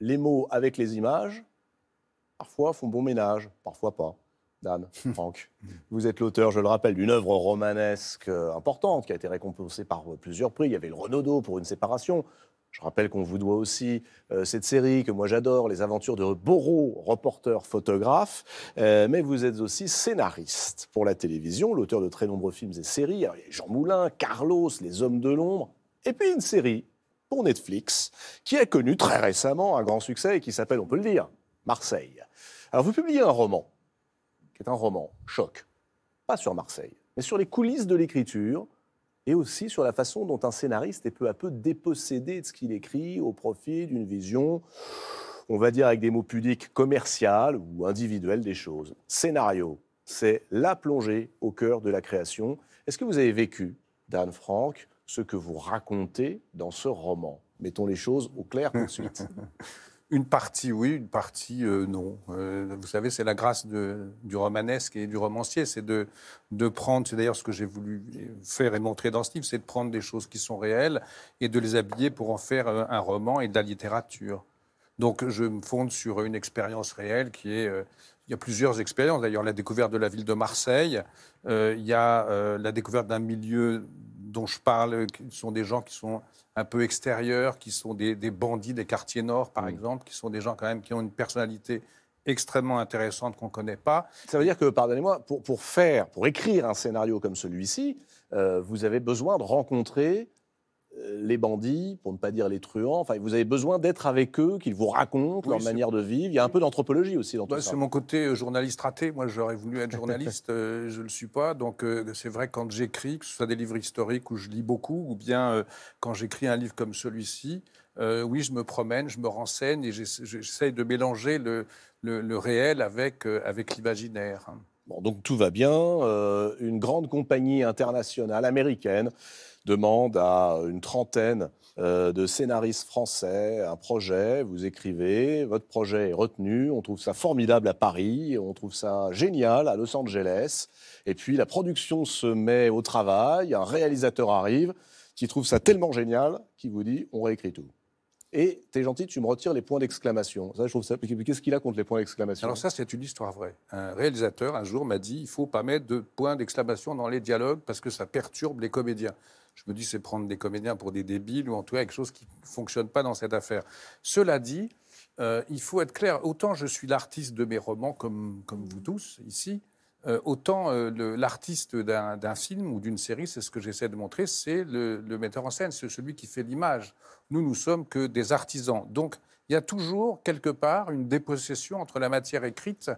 les mots avec les images, parfois font bon ménage, parfois pas. Dan, Franck, vous êtes l'auteur, je le rappelle, d'une œuvre romanesque euh, importante qui a été récompensée par euh, plusieurs prix. Il y avait le Renaudot pour une séparation. Je rappelle qu'on vous doit aussi euh, cette série que moi j'adore, Les Aventures de Borot, reporter photographe. mais vous êtes aussi scénariste pour la télévision, l'auteur de très nombreux films et séries. Jean Moulin, Carlos, Les Hommes de l'ombre, et puis une série pour Netflix, qui a connu très récemment un grand succès et qui s'appelle, on peut le dire, Marseille. Alors vous publiez un roman, qui est un roman choc, pas sur Marseille, mais sur les coulisses de l'écriture et aussi sur la façon dont un scénariste est peu à peu dépossédé de ce qu'il écrit au profit d'une vision, on va dire avec des mots pudiques, commerciale ou individuelle des choses. Scénario, c'est la plongée au cœur de la création. Est-ce que vous avez vécu, Dan Franck, ce que vous racontez dans ce roman Mettons les choses au clair ensuite. Une partie oui, une partie euh, non. Euh, vous savez, c'est la grâce du romanesque et du romancier, c'est de, prendre, c'est d'ailleurs ce que j'ai voulu faire et montrer dans ce livre, c'est de prendre des choses qui sont réelles et de les habiller pour en faire euh, un roman et de la littérature. Donc je me fonde sur une expérience réelle qui est... il y a plusieurs expériences, d'ailleurs la découverte de la ville de Marseille, il y a la découverte d'un milieu dont je parle sont des gens qui sont un peu extérieurs, qui sont des, bandits des quartiers nord, par mm. exemple, qui sont des gens quand même qui ont une personnalité extrêmement intéressante qu'on ne connaît pas. Ça veut dire que, pardonnez-moi, pour, faire, pour écrire un scénario comme celui-ci, euh, vous avez besoin de rencontrer les bandits, pour ne pas dire les truands. vous avez besoin d'être avec eux, qu'ils vous racontent leur manière de vivre. Il y a un mm. peu d'anthropologie aussi dans tout ça. C'est mon côté euh, journaliste raté. Moi, j'aurais voulu être journaliste, euh, je ne le suis pas. Donc, euh, c'est vrai quand j'écris, que ce soit des livres historiques où je lis beaucoup, ou bien quand j'écris un livre comme celui-ci, oui, je me promène, je me renseigne et j'essaie de mélanger le, réel avec l'imaginaire donc tout va bien. Euh, une grande compagnie internationale américaine demande à une trentaine euh, de scénaristes français un projet. Vous écrivez, votre projet est retenu. On trouve ça formidable à Paris, on trouve ça génial à Los Angeles. Et puis la production se met au travail. Un réalisateur arrive qui trouve ça tellement génial qu'il vous dit on réécrit tout. Et t'es gentil, tu me retires les points d'exclamation. Ça, je trouve ça. Qu'est-ce qu'il a contre les points d'exclamation Alors ça, c'est une histoire vraie. Un réalisateur un jour m'a dit, il faut pas mettre de points d'exclamation dans les dialogues parce que ça perturbe les comédiens. Je me dis, c'est prendre des comédiens pour des débiles ou en tout cas quelque chose qui ne fonctionne pas dans cette affaire. Cela dit, euh, il faut être clair. Autant je suis l'artiste de mes romans, comme, comme vous tous ici, euh, autant euh, l'artiste d'un film ou d'une série, c'est ce que j'essaie de montrer, c'est le, metteur en scène, c'est celui qui fait l'image. Nous, nous sommes que des artisans. Donc, il y a toujours, quelque part, une dépossession entre la matière écrite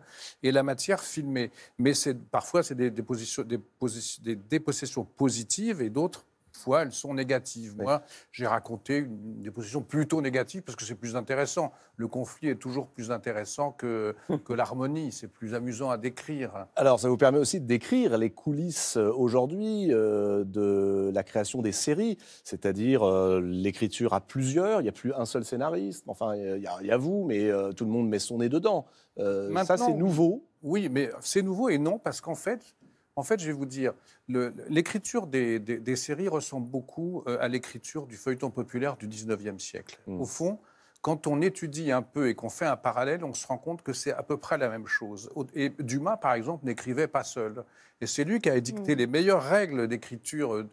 et la matière filmée. Mais parfois, c'est des, des, dépossessions positives et d'autres fois, elles sont négatives. Moi, j'ai raconté une, des positions plutôt négatives parce que c'est plus intéressant. Le conflit est toujours plus intéressant que, que l'harmonie. C'est plus amusant à décrire. Alors, ça vous permet aussi de décrire les coulisses euh, aujourd'hui euh, de la création des séries, c'est-à-dire euh, l'écriture à plusieurs. Il n'y a plus un seul scénariste. Enfin, il y, a vous, mais tout le monde met son nez dedans. ça, c'est nouveau. Oui, mais c'est nouveau et non, parce qu'en fait, en fait, je vais vous dire, l'écriture des, séries ressemble beaucoup euh, à l'écriture du feuilleton populaire du 19e siècle. Hmm. Au fond, quand on étudie un peu et qu'on fait un parallèle, on se rend compte que c'est à peu près la même chose. Et Dumas, par exemple, n'écrivait pas seul. Et c'est lui qui a édicté hmm. les meilleures règles d'écriture euh,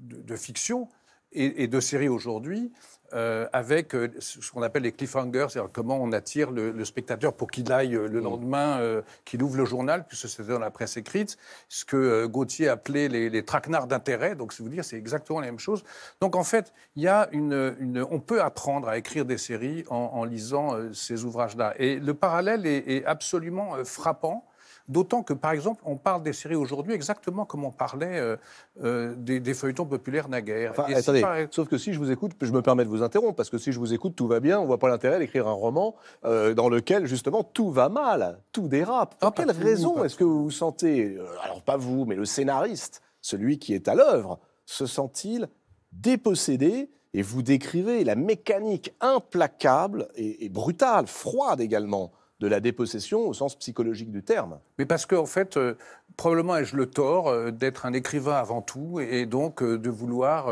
de, fiction et, de séries aujourd'hui, euh, avec euh, ce qu'on appelle les cliffhangers, c'est-à-dire comment on attire le, spectateur pour qu'il aille euh, le mm. lendemain, qu'il ouvre le journal, puisque c'était dans la presse écrite, ce que Gauthier appelait les, traquenards d'intérêt. Donc, si vous dire, c'est exactement la même chose. Donc, en fait, il y a on peut apprendre à écrire des séries en, lisant ces ouvrages-là. Et le parallèle est absolument frappant D'autant que, par exemple, on parle des séries aujourd'hui exactement comme on parlait euh, euh, des, feuilletons populaires naguère. attendez, sauf que si je vous écoute, je me permets de vous interrompre, parce que si je vous écoute, tout va bien, on ne voit pas l'intérêt d'écrire un roman euh, dans lequel, justement, tout va mal, tout dérape. Pour ah, quelle raison est-ce que vous sentez, alors pas vous, mais le scénariste, celui qui est à l'œuvre, se sent-il dépossédé et vous décrivez la mécanique implacable et brutale, froide également, de la dépossession au sens psychologique du terme. Mais parce que en fait, euh, probablement ai-je le tort euh, d'être un écrivain avant tout et donc euh, de vouloir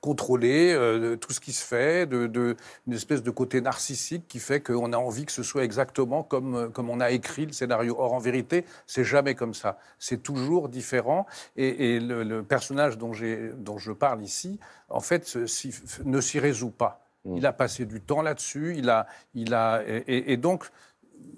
contrôler tout ce qui se fait, de, une espèce de côté narcissique qui fait qu'on a envie que ce soit exactement comme, comme on a écrit le scénario. Or, en vérité, c'est jamais comme ça. C'est toujours différent. Et, le, personnage dont, dont je parle ici, en fait, si, ne s'y résout pas. Mmh. Il a passé du temps là-dessus, il a, il a, et, et donc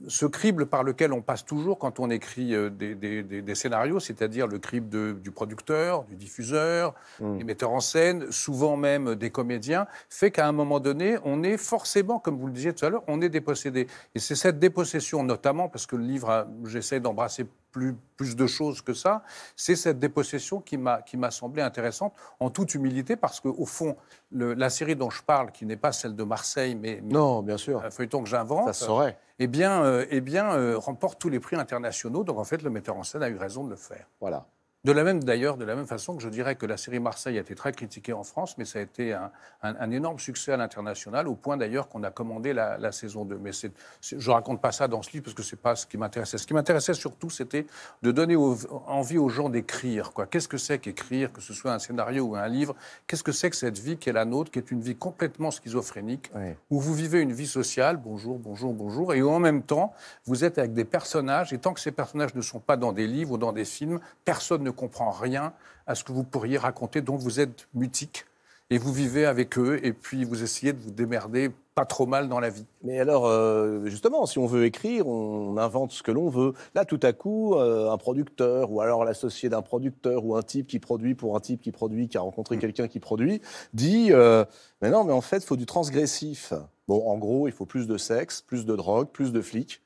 ce crible par lequel on passe toujours quand on écrit euh, des, scénarios, c'est-à-dire le crible du producteur, du diffuseur, hmm. des metteurs en scène, souvent même des comédiens, fait qu'à un moment donné, on est forcément, comme vous le disiez tout à l'heure, on est dépossédé. Et c'est cette dépossession, notamment, parce que le livre, hein, j'essaie d'embrasser plus, de choses que ça. C'est cette dépossession qui m'a semblé intéressante, en toute humilité, parce qu'au fond, la série dont je parle, qui n'est pas celle de Marseille, mais, non, bien sûr, un feuilleton que j'invente, serait eh bien, euh, eh bien euh, remporte tous les prix internationaux. Donc en fait, le metteur en scène a eu raison de le faire. Voilà. De la même d'ailleurs, de la même façon que je dirais que la série Marseille a été très critiquée en France, mais ça a été un, énorme succès à l'international, au point d'ailleurs qu'on a commandé la, saison 2. Mais c'est, je raconte pas ça dans ce livre parce que c'est pas ce qui m'intéressait. Ce qui m'intéressait surtout, c'était de donner envie aux gens d'écrire. Qu'est-ce que c'est qu'écrire, que ce soit un scénario ou un livre Qu'est-ce que c'est que cette vie qui est la nôtre, qui est une vie complètement schizophrénique, où vous vivez une vie sociale, bonjour, bonjour, bonjour, et où en même temps, vous êtes avec des personnages, et tant que ces personnages ne sont pas dans des livres ou dans des films, personne ne comprend rien à ce que vous pourriez raconter, dont vous êtes mutique et vous vivez avec eux et puis vous essayez de vous démerder pas trop mal dans la vie. Mais alors, euh, justement, si on veut écrire, on invente ce que l'on veut. Là, tout à coup, euh, un producteur ou alors l'associé d'un producteur ou un type qui produit pour un type qui produit, qui a rencontré mm. quelqu'un qui produit, dit euh, Mais non, mais en fait, il faut du transgressif. Bon, en gros, il faut plus de sexe, plus de drogue, plus de flics,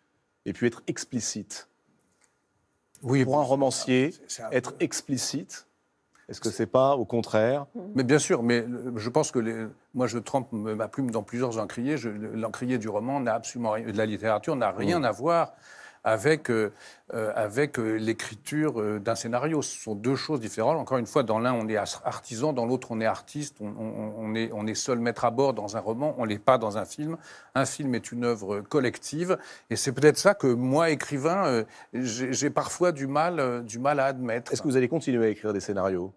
et puis être explicite oui, pour un romancier, ah, être explicite Est-ce que c'est pas au contraire mm. Mais bien sûr, mais je pense que moi je trempe ma plume dans plusieurs encriers. Je... L'encrier du roman n'a absolument rien, de la littérature n'a mm. rien à voir avec, euh, euh, avec euh, l'écriture d'un scénario. Ce sont deux choses différentes. Encore une fois, dans l'un, on est artisan, dans l'autre, on est artiste, on, est, on est seul maître à bord dans un roman, on l'est pas dans un film. Un film est une œuvre collective, et c'est peut-être ça que moi, écrivain, j'ai parfois du mal, du mal à admettre. Est-ce que vous allez continuer à écrire des scénarios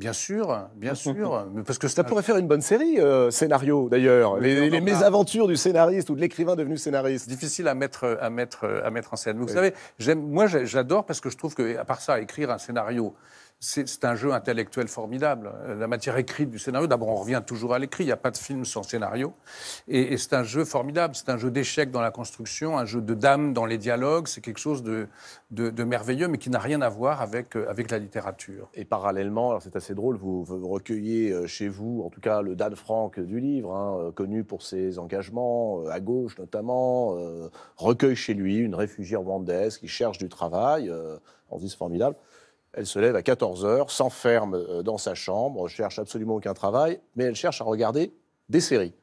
Bien sûr, bien sûr. parce que ça pourrait faire une bonne série, euh, scénario d'ailleurs. Les, mésaventures du scénariste ou de l'écrivain devenu scénariste. Difficile à mettre, à mettre, à mettre en scène. vous savez, moi j'adore parce que je trouve que, à part ça, écrire un scénario, c'est un jeu intellectuel formidable. La matière écrite du scénario, d'abord on revient toujours à l'écrit, il n'y a pas de film sans scénario. Et, c'est un jeu formidable, c'est un jeu d'échecs dans la construction, un jeu de dames dans les dialogues, c'est quelque chose de, merveilleux, mais qui n'a rien à voir avec, euh, avec la littérature. Et parallèlement, c'est assez drôle, vous, recueillez euh, chez vous, en tout cas le Dan Frank du livre, hein, euh, connu pour ses engagements, à gauche notamment, recueille chez lui une réfugiée rwandaise qui cherche du travail, on se dit c'est formidable. Elle se lève à 14 heures, s'enferme euh, dans sa chambre, cherche absolument aucun travail, mais elle cherche à regarder des séries.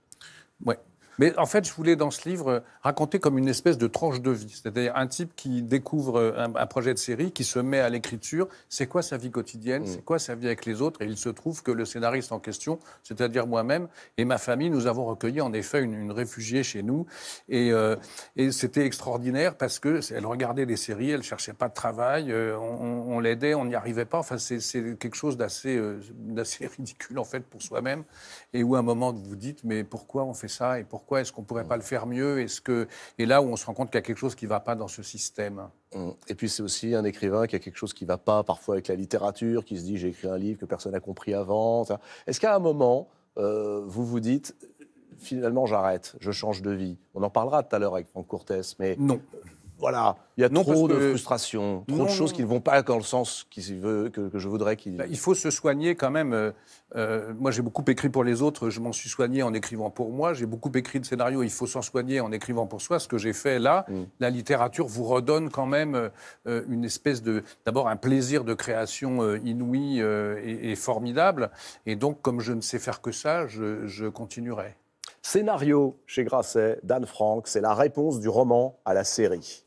Mais en fait, je voulais dans ce livre raconter comme une espèce de tranche de vie, c'est-à-dire un type qui découvre euh, un, projet de série, qui se met à l'écriture, c'est quoi sa vie quotidienne, mm. c'est quoi sa vie avec les autres, et il se trouve que le scénariste en question, c'est-à-dire moi-même et ma famille, nous avons recueilli en effet une, réfugiée chez nous, et, euh, et c'était extraordinaire parce que elle regardait des séries, elle cherchait pas de travail, euh, on, l'aidait, on n'y arrivait pas, enfin c'est quelque chose d'assez ridicule en fait pour soi-même, et où à un moment vous vous dites mais pourquoi on fait ça et pourquoi Est-ce qu'on ne pourrait mm. pas le faire mieux Est-ce que et là où on se rend compte qu'il y a quelque chose qui ne va pas dans ce système mm. Et puis c'est aussi un écrivain qui a quelque chose qui ne va pas parfois avec la littérature, qui se dit j'ai écrit un livre que personne n'a compris avant. Est-ce qu'à un moment euh, vous vous dites finalement j'arrête, je change de vie On en parlera tout à l'heure avec Franck Courtès, mais non voilà. Il y a trop de frustrations, trop de choses qui ne vont pas dans le sens que, je voudrais qu'il bah, Il faut se soigner quand même. Euh, euh, moi, j'ai beaucoup écrit pour les autres. Je m'en suis soigné en écrivant pour moi. J'ai beaucoup écrit de scénarios. Il faut s'en soigner en écrivant pour soi. Ce que j'ai fait là, mm. la littérature vous redonne quand même euh, une espèce de, d'abord un plaisir de création inouï et, formidable. Et donc, comme je ne sais faire que ça, je continuerai. Scénario chez Grasset, Dan Frank, c'est la réponse du roman à la série.